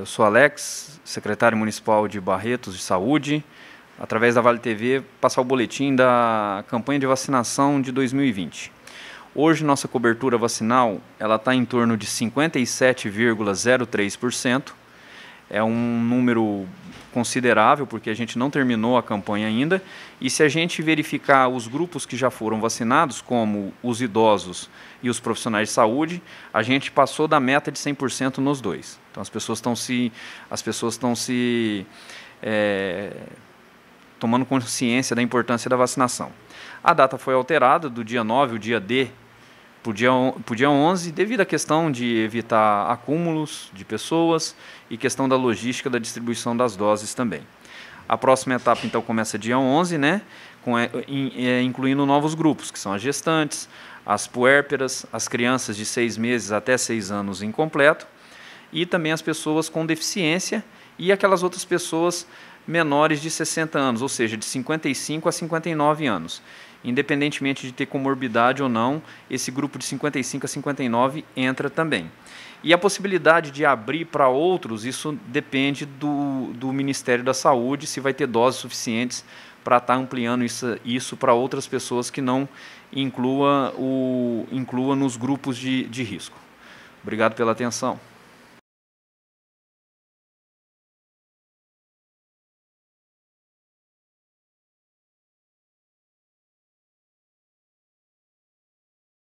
Eu sou Alex, secretário municipal de Barretos de Saúde. Através da Vale TV, passar o boletim da campanha de vacinação de 2020. Hoje, nossa cobertura vacinal ela está em torno de 57,03%. É um número considerável, porque a gente não terminou a campanha ainda. E se a gente verificar os grupos que já foram vacinados, como os idosos e os profissionais de saúde, a gente passou da meta de 100% nos dois. Então as pessoas estão se, as pessoas estão se é, tomando consciência da importância da vacinação. A data foi alterada do dia 9, o dia D para o dia, dia 11, devido à questão de evitar acúmulos de pessoas e questão da logística da distribuição das doses também. A próxima etapa, então, começa dia 11, né? Com, é, é, incluindo novos grupos, que são as gestantes, as puérperas, as crianças de seis meses até seis anos incompleto, e também as pessoas com deficiência e aquelas outras pessoas menores de 60 anos, ou seja, de 55 a 59 anos. Independentemente de ter comorbidade ou não, esse grupo de 55 a 59 entra também. E a possibilidade de abrir para outros, isso depende do, do Ministério da Saúde, se vai ter doses suficientes para estar tá ampliando isso, isso para outras pessoas que não inclua, o, inclua nos grupos de, de risco. Obrigado pela atenção.